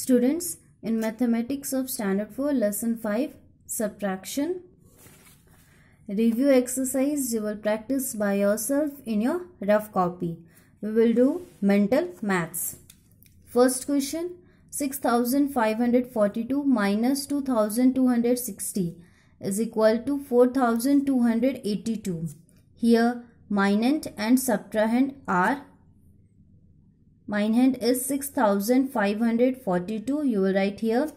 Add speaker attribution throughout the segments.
Speaker 1: Students, in Mathematics of Standard 4, Lesson 5, Subtraction, review exercise you will practice by yourself in your rough copy. We will do mental maths. First question, 6542 minus 2260 is equal to 4282. Here, minant and subtrahend are Mine hand is 6542. You will write here.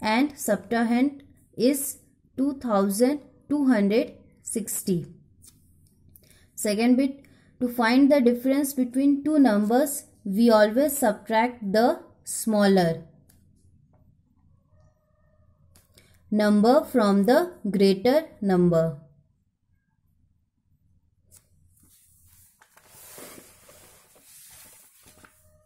Speaker 1: And subtrahend is 2260. Second bit. To find the difference between two numbers, we always subtract the smaller number from the greater number.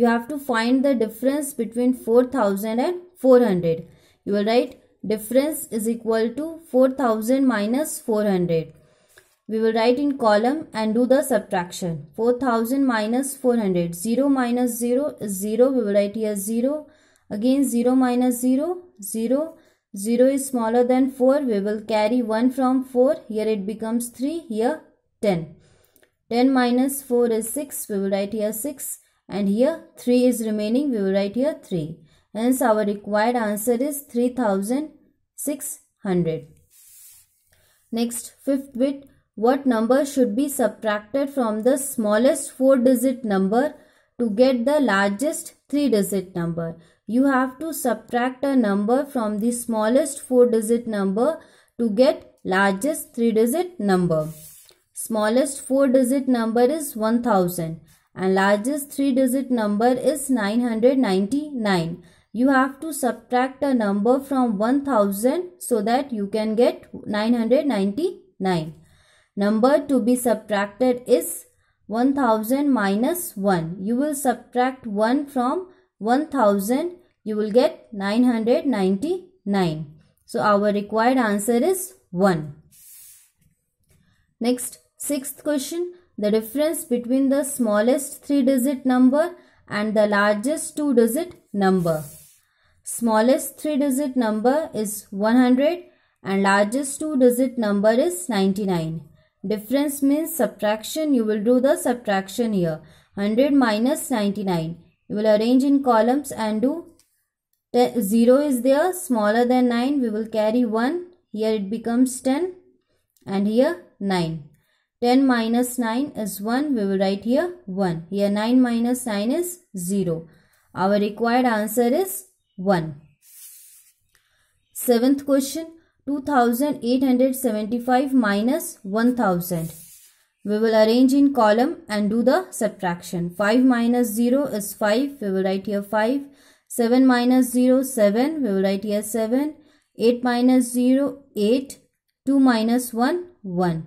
Speaker 1: you have to find the difference between 4000 and 400 you are right difference is equal to 4000 minus 400 we will write in column and do the subtraction 4000 minus 400 0 minus 0 is 0 we will write here 0 again 0 minus 0 0 0 is smaller than 4 we will carry 1 from 4 here it becomes 3 here 10 10 minus 4 is 6 we will write here 6 and here 3 is remaining we will write here 3 hence our required answer is 3600 next fifth bit what number should be subtracted from the smallest four digit number to get the largest three digit number you have to subtract a number from the smallest four digit number to get largest three digit number smallest four digit number is 1000 and largest three digit number is 999. You have to subtract a number from 1000 so that you can get 999. Number to be subtracted is 1000 minus 1. You will subtract 1 from 1000. You will get 999. So our required answer is 1. Next, sixth question. The difference between the smallest three digit number and the largest two digit number. Smallest three digit number is 100 and largest two digit number is 99. Difference means subtraction. You will do the subtraction here. 100 minus 99. You will arrange in columns and do 0 is there smaller than 9 we will carry 1 here it becomes 10 and here 9 10 minus 9 is 1. We will write here 1. Here 9 minus 9 is 0. Our required answer is 1. Seventh question. 2875 minus 1000. We will arrange in column and do the subtraction. 5 minus 0 is 5. We will write here 5. 7 minus 0, 7. We will write here 7. 8 minus 0, 8. 2 minus 1, 1.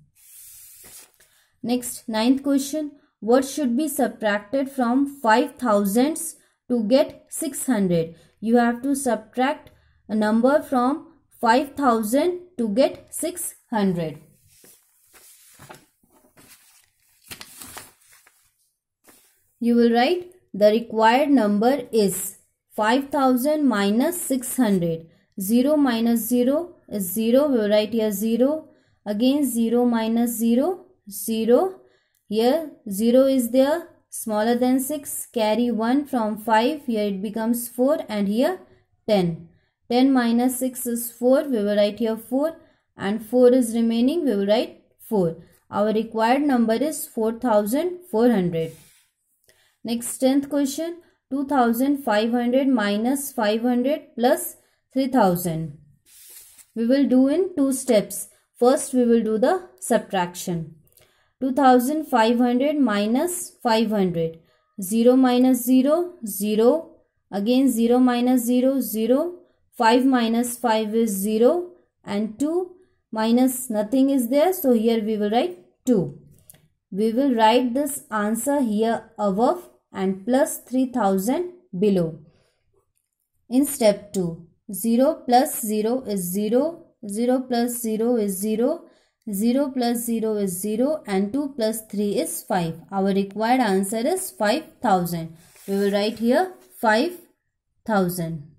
Speaker 1: Next, ninth question. What should be subtracted from five thousand to get 600? You have to subtract a number from 5000 to get 600. You will write the required number is 5000 minus 600. 0 minus 0 is 0. We will write here 0. Again 0 minus 0 0. Here 0 is there smaller than 6 carry 1 from 5 here it becomes 4 and here 10. 10 minus 6 is 4 we will write here 4 and 4 is remaining we will write 4. Our required number is 4400. Next 10th question 2500 minus 500 plus 3000. We will do in two steps. First we will do the subtraction. 2500 minus 500. 0 minus 0, 0. Again 0 minus 0, 0. 5 minus 5 is 0 and 2 minus nothing is there. So here we will write 2. We will write this answer here above and plus 3000 below. In step 2, 0 plus 0 is 0, 0 plus 0 is 0 0 plus 0 is 0 and 2 plus 3 is 5. Our required answer is 5000. We will write here 5000.